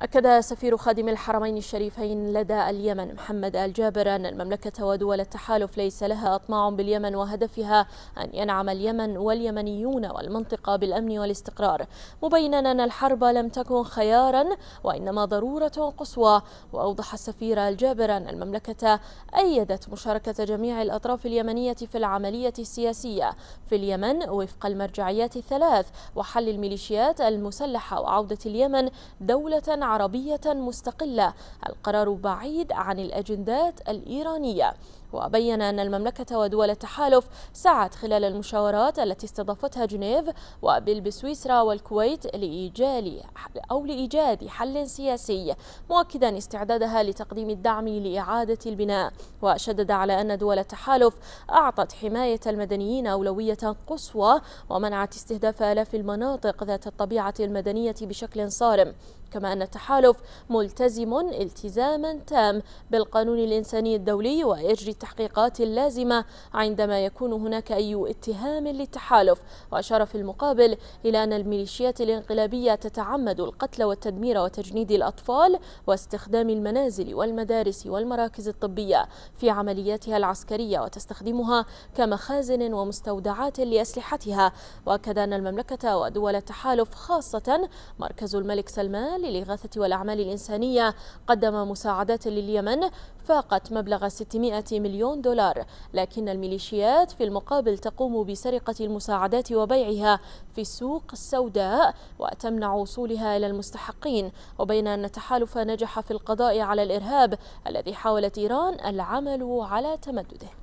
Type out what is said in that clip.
أكد سفير خادم الحرمين الشريفين لدى اليمن محمد الجابر أن المملكة ودول التحالف ليس لها أطماع باليمن وهدفها أن ينعم اليمن واليمنيون والمنطقة بالأمن والاستقرار مبينا أن الحرب لم تكن خيارا وإنما ضرورة قصوى وأوضح السفير الجابر أن المملكة أيدت مشاركة جميع الأطراف اليمنية في العملية السياسية في اليمن وفق المرجعيات الثلاث وحل الميليشيات المسلحة وعودة اليمن دولة عربية مستقلة القرار بعيد عن الأجندات الإيرانية وبين أن المملكة ودول التحالف سعت خلال المشاورات التي استضافتها جنيف وبلب سويسرا والكويت أو لإيجاد حل سياسي مؤكدا استعدادها لتقديم الدعم لإعادة البناء وشدد على أن دول التحالف أعطت حماية المدنيين أولوية قصوى ومنعت استهداف آلاف المناطق ذات الطبيعة المدنية بشكل صارم كما أن التحالف ملتزم التزاما تام بالقانون الإنساني الدولي ويجري التحقيقات اللازمة عندما يكون هناك أي اتهام للتحالف وأشار في المقابل إلى أن الميليشيات الانقلابية تتعمد القتل والتدمير وتجنيد الأطفال واستخدام المنازل والمدارس والمراكز الطبية في عملياتها العسكرية وتستخدمها كمخازن ومستودعات لأسلحتها وأكد أن المملكة ودول التحالف خاصة مركز الملك سلمان للإغاثة والأعمال الإنسانية قدم مساعدات لليمن فاقت مبلغ 600 مليون دولار لكن الميليشيات في المقابل تقوم بسرقة المساعدات وبيعها في السوق السوداء وتمنع وصولها إلى المستحقين وبين أن التحالف نجح في القضاء على الإرهاب الذي حاولت إيران العمل على تمدده